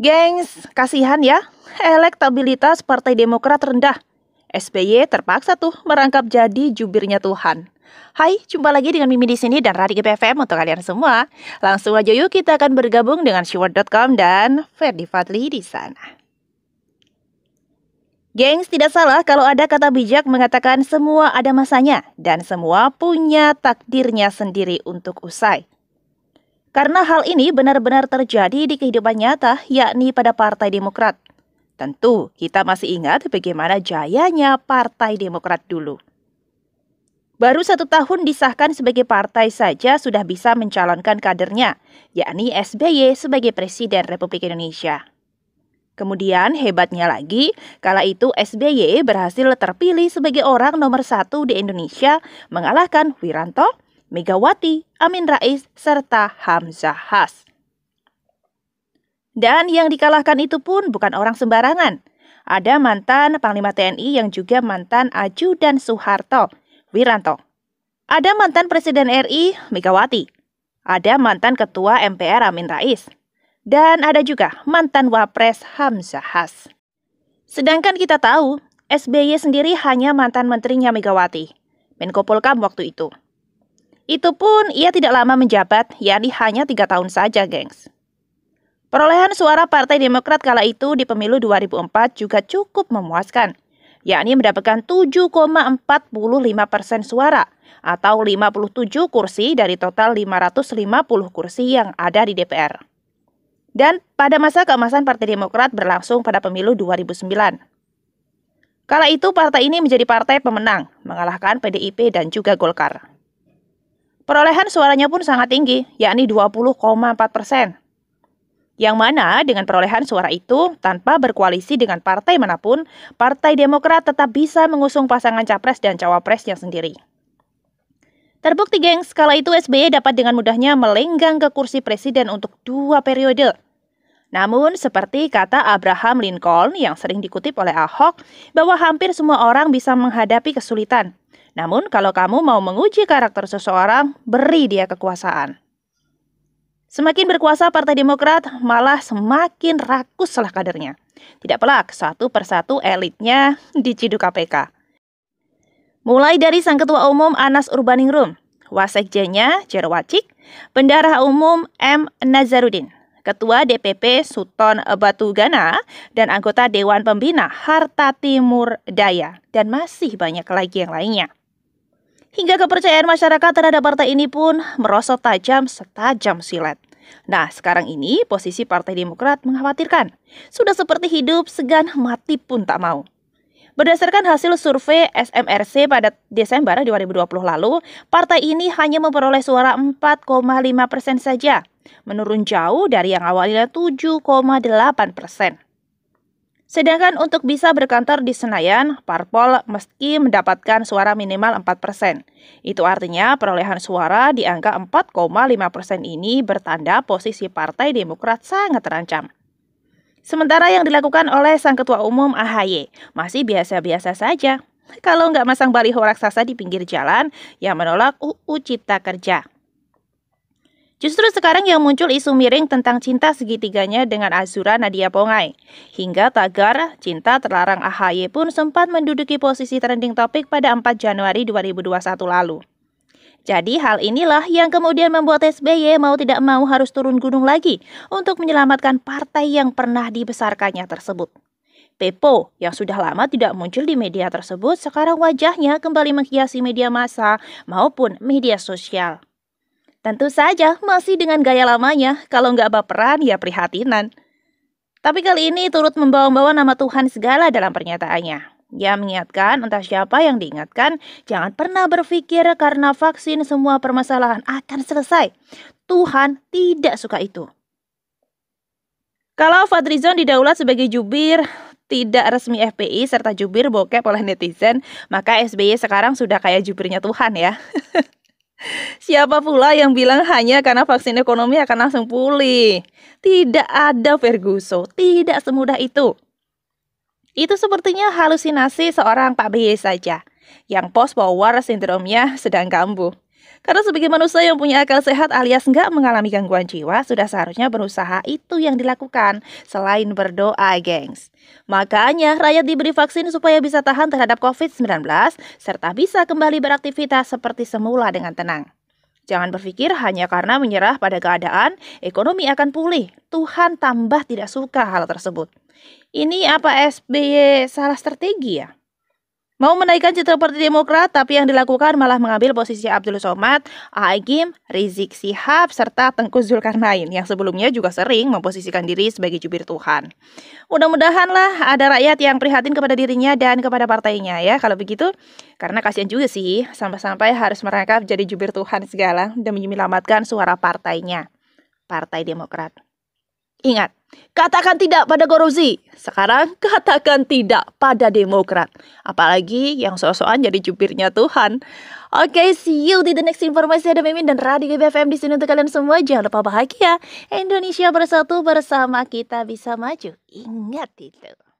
Gengs, kasihan ya, elektabilitas Partai Demokrat rendah. SBY terpaksa tuh merangkap jadi jubirnya Tuhan. Hai, jumpa lagi dengan Mimi di sini dan Radik PFM untuk kalian semua. Langsung aja yuk kita akan bergabung dengan Shiward.com dan Ferdi Fadli di sana. Gengs, tidak salah kalau ada kata bijak mengatakan semua ada masanya dan semua punya takdirnya sendiri untuk usai. Karena hal ini benar-benar terjadi di kehidupan nyata, yakni pada Partai Demokrat. Tentu, kita masih ingat bagaimana jayanya Partai Demokrat dulu. Baru satu tahun disahkan sebagai partai saja sudah bisa mencalonkan kadernya, yakni SBY sebagai Presiden Republik Indonesia. Kemudian hebatnya lagi, kala itu SBY berhasil terpilih sebagai orang nomor satu di Indonesia mengalahkan Wiranto, Megawati, Amin Rais, serta Hamzah Has. Dan yang dikalahkan itu pun bukan orang sembarangan. Ada mantan Panglima TNI yang juga mantan Aju dan Soeharto, Wiranto. Ada mantan Presiden RI, Megawati. Ada mantan Ketua MPR Amin Rais. Dan ada juga mantan Wapres Hamzah Has. Sedangkan kita tahu, SBY sendiri hanya mantan menterinya Megawati, Menko Polkam waktu itu. Itu pun ia tidak lama menjabat, yakni hanya tiga tahun saja, gengs. Perolehan suara Partai Demokrat kala itu di pemilu 2004 juga cukup memuaskan, yakni mendapatkan 7,45 persen suara atau 57 kursi dari total 550 kursi yang ada di DPR. Dan pada masa keemasan Partai Demokrat berlangsung pada pemilu 2009. Kala itu partai ini menjadi partai pemenang, mengalahkan PDIP dan juga Golkar. Perolehan suaranya pun sangat tinggi, yakni 20,4 persen. Yang mana dengan perolehan suara itu, tanpa berkoalisi dengan partai manapun, Partai Demokrat tetap bisa mengusung pasangan capres dan cawapresnya sendiri. Terbukti gengs, kala itu SBY dapat dengan mudahnya melenggang ke kursi presiden untuk dua periode. Namun, seperti kata Abraham Lincoln yang sering dikutip oleh Ahok, bahwa hampir semua orang bisa menghadapi kesulitan, namun kalau kamu mau menguji karakter seseorang, beri dia kekuasaan. Semakin berkuasa Partai Demokrat, malah semakin rakus salah kadernya. Tidak pelak, satu persatu elitnya diciduk KPK. Mulai dari Sang Ketua Umum Anas Urbaningrum, Wasekjennya Jerwacik, bendara Umum M. Nazarudin, Ketua DPP Suton Batugana, dan anggota Dewan Pembina Harta Timur Daya, dan masih banyak lagi yang lainnya. Hingga kepercayaan masyarakat terhadap partai ini pun merosot tajam setajam silet. Nah, sekarang ini posisi Partai Demokrat mengkhawatirkan. Sudah seperti hidup, segan mati pun tak mau. Berdasarkan hasil survei SMRC pada Desember 2020 lalu, partai ini hanya memperoleh suara 4,5 persen saja, menurun jauh dari yang awalnya 7,8 persen. Sedangkan untuk bisa berkantor di Senayan, parpol meski mendapatkan suara minimal 4 persen. Itu artinya perolehan suara di angka 4,5 persen ini bertanda posisi Partai Demokrat sangat terancam. Sementara yang dilakukan oleh Sang Ketua Umum AHY masih biasa-biasa saja. Kalau nggak masang baliho raksasa di pinggir jalan yang menolak UU Cipta Kerja. Justru sekarang yang muncul isu miring tentang cinta segitiganya dengan Azura Nadia Pongai. Hingga tagar cinta terlarang AHY pun sempat menduduki posisi trending topik pada 4 Januari 2021 lalu. Jadi hal inilah yang kemudian membuat SBY mau tidak mau harus turun gunung lagi untuk menyelamatkan partai yang pernah dibesarkannya tersebut. Pepo yang sudah lama tidak muncul di media tersebut sekarang wajahnya kembali menghiasi media massa maupun media sosial. Tentu saja masih dengan gaya lamanya, kalau nggak baperan ya prihatinan. Tapi kali ini turut membawa-bawa nama Tuhan segala dalam pernyataannya. Ya mengingatkan entah siapa yang diingatkan, jangan pernah berpikir karena vaksin semua permasalahan akan selesai. Tuhan tidak suka itu. Kalau Fadrizon didaulat sebagai jubir tidak resmi FPI serta jubir bokep oleh netizen, maka SBY sekarang sudah kayak jubirnya Tuhan ya. Siapa pula yang bilang hanya karena vaksin ekonomi akan langsung pulih? Tidak ada Verguso, tidak semudah itu. Itu sepertinya halusinasi seorang Pak BY saja, yang post power sindromnya sedang kambuh. Karena sebagai manusia yang punya akal sehat alias nggak mengalami gangguan jiwa, sudah seharusnya berusaha itu yang dilakukan selain berdoa, gengs. Makanya rakyat diberi vaksin supaya bisa tahan terhadap COVID-19 serta bisa kembali beraktivitas seperti semula dengan tenang. Jangan berpikir hanya karena menyerah pada keadaan, ekonomi akan pulih. Tuhan tambah tidak suka hal tersebut. Ini apa SBY salah strategi ya? Mau menaikkan citra Partai Demokrat, tapi yang dilakukan malah mengambil posisi Abdul Somad, Aikim, Rizik Sihab, serta Tengku Zulkarnain yang sebelumnya juga sering memposisikan diri sebagai jubir Tuhan. Mudah-mudahanlah ada rakyat yang prihatin kepada dirinya dan kepada partainya ya. Kalau begitu, karena kasihan juga sih, sampai-sampai harus merangkap jadi jubir Tuhan segala dan menyelamatkan suara partainya, Partai Demokrat. Ingat, katakan tidak pada korupsi. Sekarang katakan tidak pada Demokrat. Apalagi yang sosokan jadi jubirnya Tuhan. Oke, okay, see you di the next informasi ada Mimin dan Radio GBFM di sini untuk kalian semua. Jangan lupa bahagia. Indonesia bersatu bersama kita bisa maju. Ingat itu.